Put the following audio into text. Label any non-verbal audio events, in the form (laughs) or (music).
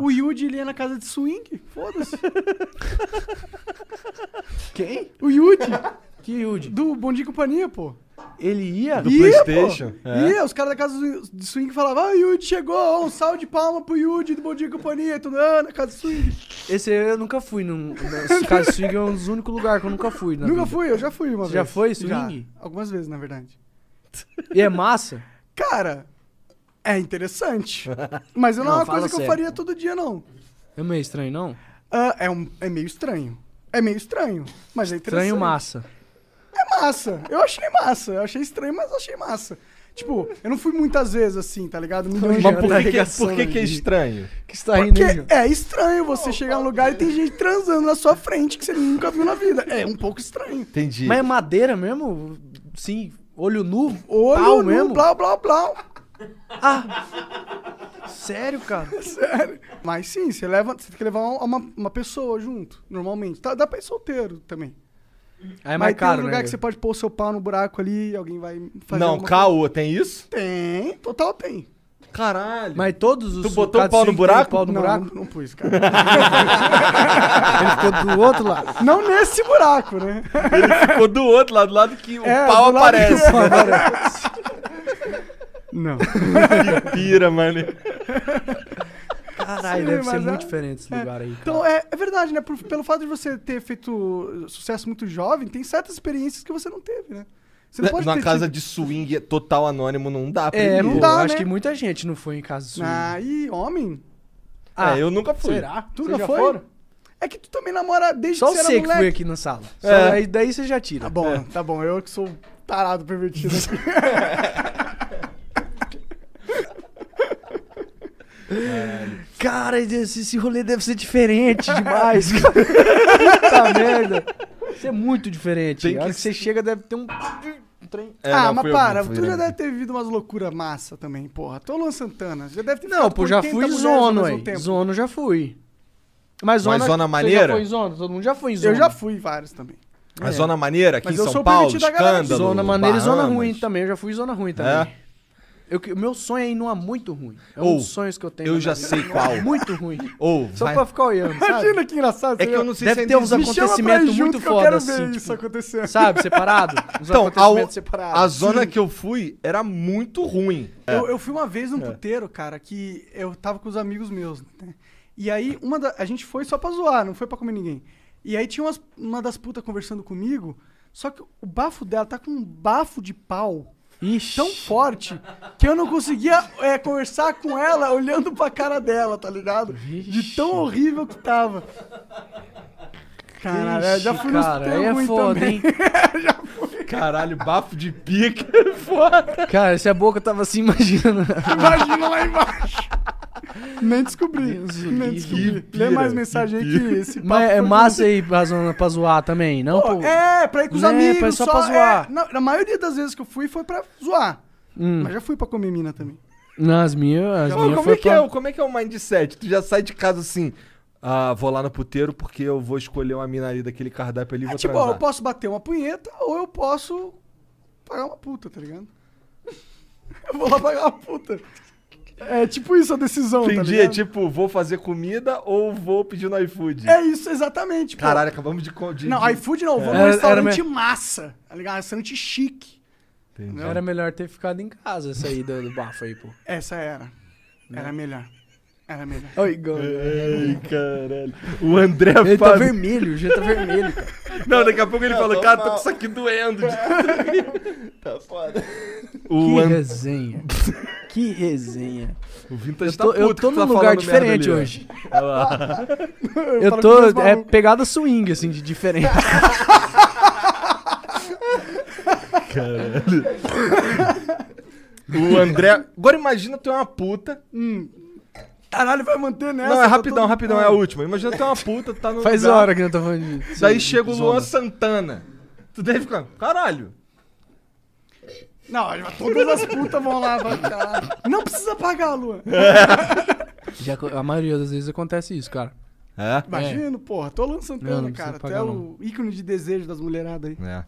O Yudi, ele ia na casa de swing. Foda-se. (laughs) Quem? O Yudi. Que Yudi? Do Bom Dia Companhia, pô. Ele ia? Do ia, Playstation. Pô. É. Ia, os caras da casa de swing falavam, ah, o chegou, um salve de palma pro Yudi do Bom Dia Companhia. Tudo, ah, na casa de swing. Esse aí eu nunca fui. Num, casa de swing é um dos únicos lugares que eu nunca fui. nunca vida. fui, eu já fui uma Você vez. já foi swing? Já. Algumas vezes, na verdade. E é massa? Cara, é interessante. (laughs) Mas não, não é uma coisa que eu faria todo dia, não. É meio estranho, não? Ah, é, um, é meio estranho. É meio estranho, mas é interessante. Estranho massa. É massa. Eu achei massa. Eu achei estranho, mas eu achei massa. Tipo, eu não fui muitas vezes assim, tá ligado? Me mas por, que, tá que, é- por que, que, é estranho? Que está Porque rindo. é estranho você oh, chegar num lugar e tem gente transando na sua frente que você nunca viu na vida. É um pouco estranho. Entendi. Mas é madeira mesmo? Sim, olho nu? Olho nu, mesmo? blá, blá, blá. Ah! Sério, cara? (laughs) Sério. Mas sim, você, leva, você tem que levar uma, uma pessoa junto, normalmente. Tá, dá pra ir solteiro também. Ah, é mais Mas caro, tem um lugar né? que você pode pôr o seu pau no buraco ali, e alguém vai fazer Não, caô, coisa. tem isso? Tem, total tem. Caralho. Mas todos os... Tu botou o pau no buraco? Pau no não, buraco? Não, não pus, cara. (laughs) Ele ficou do outro lado. Não nesse buraco, né? Ele ficou do outro lado, do lado que o é, pau aparece. Que o pau aparece. Não. que (laughs) pira, mano. Caralho, deve ser é... muito diferente esse é. lugar é. aí. Então, cara. Então, é, é, verdade, né? Por, pelo fato de você ter feito sucesso muito jovem, tem certas experiências que você não teve, né? Você não pode casa tido... de swing total anônimo não dá pra É, ir. não pô, dá, eu né? acho que muita gente não foi em casa de swing. Ah, e homem? É, ah, eu nunca fui. Será? Tu nunca foi? Foram? É que tu também namora desde Só que você era moleque. Só você que foi aqui na sala. É. Só aí, daí, você já tira. Tá bom, tá bom. Eu que sou tarado pervertido (laughs) aqui. Cara, esse, esse rolê deve ser diferente demais. (laughs) Puta merda. Isso é muito diferente. Tem que... que você chega deve ter um... trem. É, ah, não, mas para, tu já deve ter vivido umas loucuras massa também, porra. Tô é Luan Santana, já deve ter Não, pô, já fui zono, aí. Zono já fui. Mas zona, zona você maneira? Já foi em zona? Todo mundo já foi em zona. Eu já fui vários também. Mas É. Zona Maneira aqui Mas em eu São sou Paulo, escândalo. Zona maneira e zona ruim também. Eu já fui em zona ruim é? também. É? O meu sonho é ir numa muito ruim. É um dos sonhos que eu tenho. Eu já vida. sei qual. Muito ruim. Ou, Só vai. pra ficar olhando. Sabe? Imagina que engraçado. É que eu não sei Deve se ter uns acontecimentos muito foda. Eu quero assim, tipo, acontecendo. Sabe, separado? (laughs) Uns então, acontecimentos separados. A zona Sim. que eu fui era muito ruim. É. Eu, eu, fui uma vez num é. puteiro, cara, que eu tava com os amigos meus. Né? E aí, uma da, a gente foi só pra zoar, não foi pra comer ninguém. E aí tinha umas, uma das putas conversando comigo, só que o bafo dela tá com um bafo de pau Ixi. tão forte que eu não conseguia é, conversar com ela olhando pra cara dela, tá ligado? Ixi. De tão horrível que tava. Caralho, Ixi, já fui cara, aí é foda, também. hein? (laughs) já fui. Caralho, bafo de pica, (laughs) é foda. Cara, se a boca tava assim, imagina. Imagina lá embaixo. Nem descobri. nem descobri. Lê mais mensagem aí que esse papo. Mas é massa aí pra, pra zoar também, não? Pô, pô? É, pra ir com os né, amigos. pra- só pra é, zoar. é, na, maioria das vezes que eu fui, foi pra zoar. Hum. Mas já fui pra comer mina também. Não, as minhas, as como, é que pra... é, o- como é que é o mindset? Tu já sai de casa assim, ah, vou lá no puteiro porque eu vou escolher uma mina ali daquele cardápio ali e É vou tipo, eu posso bater uma punheta ou eu posso pagar uma puta, tá ligado? (laughs) Eu vou lá pagar uma puta. É tipo isso a decisão, Entendi, tá é tipo, vou fazer comida ou vou pedir no iFood. É isso, exatamente. Pô. Caralho, acabamos de... de não, iFood não, é. vamos é, num restaurante era... massa, tá ligado? Restaurante chique. Entendi. Não era melhor ter ficado em casa essa aí do, do bafo aí, pô. Essa era. Não. Né? Era melhor. Era melhor. Oi, gol. Ei, caralho. O André Ele tá Fábio... tá vermelho, já tá vermelho, cara. (laughs) Não, daqui a pouco ele falou, cara, mal. tô com isso aqui doendo. (laughs) tá foda. O que An... resenha. (laughs) Que resenha. O Vintage eu tá tô, tá puto, Eu tô num tá lugar diferente ali, né? hoje. (laughs) eu, eu tô. É pegada swing, assim, de diferente. Caralho. O André. Agora imagina tu é uma puta. Hum. Caralho, vai manter nessa. Não, é tá rapidão, rapidão, é a última. Imagina tu é uma puta, tá no. Faz lugar. hora que não tá falando disso. Daí chega o Luan Santana. Tu deve ficar, caralho. Não, todas as putas vão lá baixar. Não precisa pagar a lua. (laughs) Já, a maioria das vezes acontece isso, cara. É? Imagino, é. porra. Tô Luan Santana, não, não cara. Tu é o ícone de desejo das mulheradas aí. É.